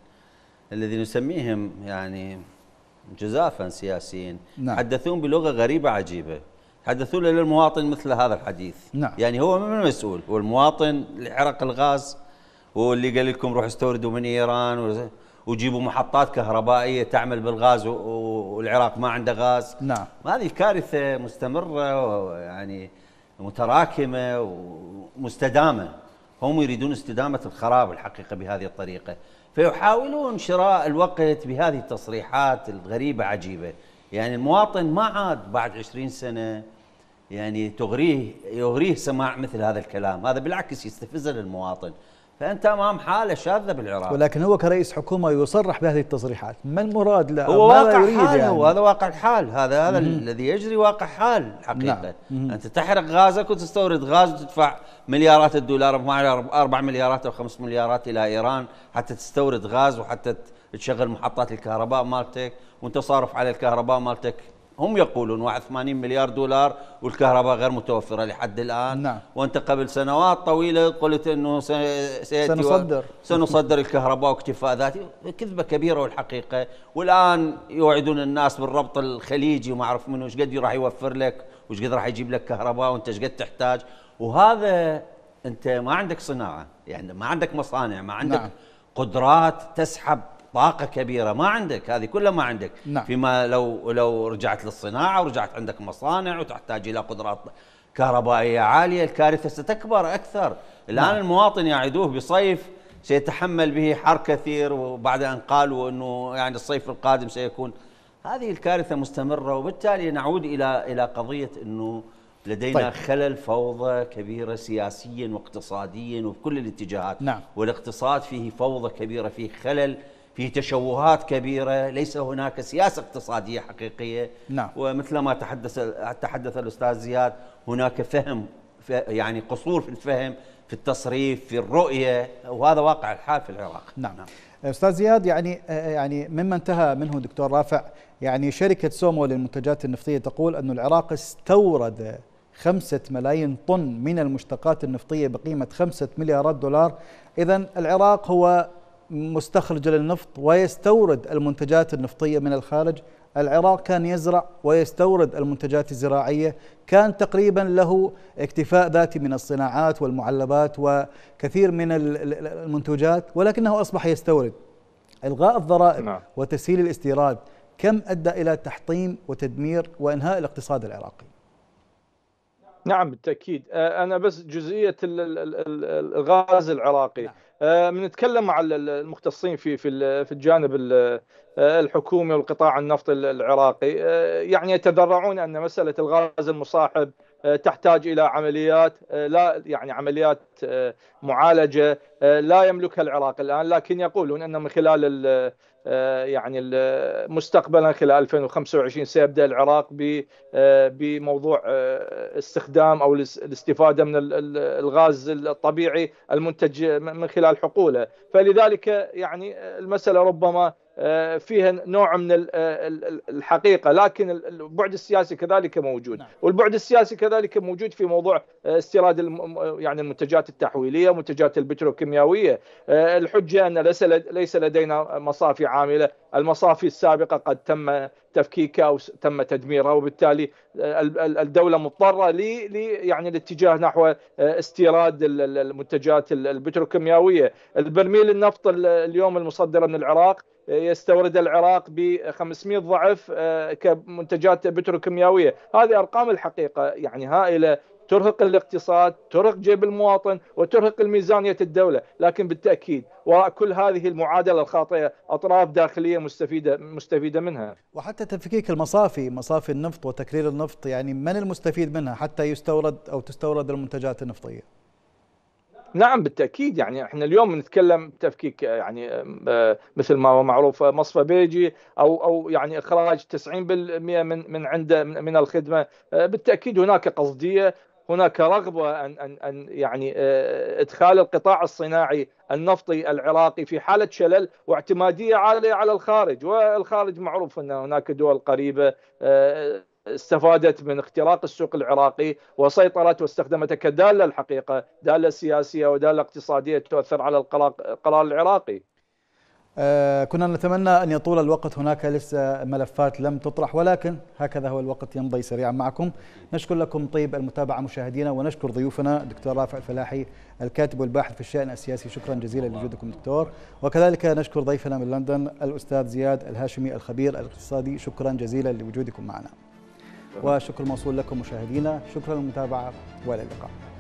الذي نسميهم يعني جزافا سياسيين نعم. حدثون بلغة غريبة عجيبة حدثون للمواطن مثل هذا الحديث نعم. يعني هو من المسؤول والمواطن عرق الغاز واللي قال لكم روحوا استوردوا من إيران وجيبوا محطات كهربائية تعمل بالغاز والعراق ما عنده غاز نعم هذه كارثة مستمرة يعني متراكمه ومستدامه هم يريدون استدامه الخراب الحقيقه بهذه الطريقه فيحاولون شراء الوقت بهذه التصريحات الغريبه عجيبه يعني المواطن ما عاد بعد 20 سنه يعني تغريه يغريه سماع مثل هذا الكلام هذا بالعكس يستفزه للمواطن فانت امام حاله شاذه بالعراق ولكن هو كرئيس حكومه يصرح بهذه التصريحات ما المراد له هو واقع حال يعني. هو هذا واقع الحال هذا هذا الذي يجري واقع حال حقيقه نعم. انت تحرق غازك وتستورد غاز وتدفع مليارات الدولار أربع مليارات او خمس مليارات الى ايران حتى تستورد غاز وحتى تشغل محطات الكهرباء مالتك وانت صارف على الكهرباء مالتك هم يقولون 81 مليار دولار والكهرباء غير متوفرة لحد الآن نعم. وأنت قبل سنوات طويلة قلت أنه سيأتي سنصدر و... [laughs] سنصدر الكهرباء واكتفاء ذاتي كذبة كبيرة والحقيقة والآن يوعدون الناس بالربط الخليجي وما أعرف منه ايش قد راح يوفر لك وايش قد راح يجيب لك كهرباء وأنت ايش قد تحتاج وهذا أنت ما عندك صناعة يعني ما عندك مصانع ما عندك نعم. قدرات تسحب طاقه كبيره ما عندك هذه كلها ما عندك نعم. فيما لو لو رجعت للصناعه ورجعت عندك مصانع وتحتاج الى قدرات كهربائيه عاليه الكارثه ستكبر اكثر الان نعم. المواطن يعدوه بصيف سيتحمل به حر كثير وبعد ان قالوا انه يعني الصيف القادم سيكون هذه الكارثه مستمره وبالتالي نعود الى الى قضيه انه لدينا طيب. خلل فوضى كبيرة سياسيا واقتصاديا وفي كل الاتجاهات نعم. والاقتصاد فيه فوضى كبيرة فيه خلل في تشوهات كبيرة ليس هناك سياسة اقتصادية حقيقية نعم. ومثل ما تحدث تحدث الأستاذ زياد هناك فهم يعني قصور في الفهم في التصريف في الرؤية وهذا واقع الحال في العراق نعم, نعم. استاذ زياد يعني آه، آه، يعني مما انتهى منه دكتور رافع يعني شركه سومو للمنتجات النفطيه تقول ان العراق استورد خمسة ملايين طن من المشتقات النفطيه بقيمه خمسة مليارات دولار اذا العراق هو مستخرج للنفط ويستورد المنتجات النفطية من الخارج العراق كان يزرع ويستورد المنتجات الزراعية كان تقريبا له اكتفاء ذاتي من الصناعات والمعلبات وكثير من المنتوجات ولكنه أصبح يستورد إلغاء الضرائب نعم. وتسهيل الاستيراد كم أدى إلى تحطيم وتدمير وإنهاء الاقتصاد العراقي نعم بالتأكيد آه، أنا بس جزئية الغاز العراقي نعم. بنتكلم آه، مع المختصين في في في الجانب آه، الحكومي والقطاع النفط العراقي آه، يعني يتذرعون ان مساله الغاز المصاحب تحتاج الى عمليات لا يعني عمليات معالجه لا يملكها العراق الان لكن يقولون ان من خلال آه، يعني مستقبلا خلال 2025 سيبدا العراق آه، بموضوع آه، استخدام او الاستفاده من الغاز الطبيعي المنتج من خلال حقوله فلذلك يعني المساله ربما آه، فيها نوع من آه، الحقيقه لكن البعد السياسي كذلك موجود نعم. والبعد السياسي كذلك موجود في موضوع آه، استيراد يعني المنتجات التحويليه منتجات البتروكيماويه الحجه ان ليس لدينا مصافي عامله المصافي السابقه قد تم تفكيكها او تم تدميرها وبالتالي الدوله مضطره لي يعني الاتجاه نحو استيراد المنتجات البتروكيماويه البرميل النفط اليوم المصدره من العراق يستورد العراق ب 500 ضعف آه، كمنتجات بتروكيماويه، هذه ارقام الحقيقه يعني هائله ترهق الاقتصاد، ترهق جيب المواطن وترهق الميزانيه الدوله، لكن بالتاكيد وراء كل هذه المعادله الخاطئه اطراف داخليه مستفيده مستفيده منها. وحتى تفكيك المصافي، مصافي النفط وتكرير النفط، يعني من المستفيد منها حتى يستورد او تستورد المنتجات النفطيه؟ نعم بالتاكيد يعني احنا اليوم نتكلم تفكيك يعني آه، مثل ما هو معروف آه، مصفى بيجي او او يعني اخراج 90% من من عنده من الخدمه آه، بالتاكيد هناك قصديه هناك رغبه ان ان ان يعني ادخال القطاع الصناعي النفطي العراقي في حاله شلل واعتماديه عاليه على الخارج والخارج معروف ان هناك دول قريبه استفادت من اختراق السوق العراقي وسيطرت واستخدمته كداله الحقيقه داله سياسيه وداله اقتصاديه تؤثر على القرار العراقي. آه كنا نتمنى ان يطول الوقت هناك لسه ملفات لم تطرح ولكن هكذا هو الوقت يمضي سريعا معكم نشكر لكم طيب المتابعه مشاهدينا ونشكر ضيوفنا دكتور رافع الفلاحي الكاتب والباحث في الشان السياسي شكرا جزيلا لوجودكم دكتور وكذلك نشكر ضيفنا من لندن الاستاذ زياد الهاشمي الخبير الاقتصادي شكرا جزيلا لوجودكم معنا وشكر موصول لكم مشاهدينا شكرا للمتابعة وإلى اللقاء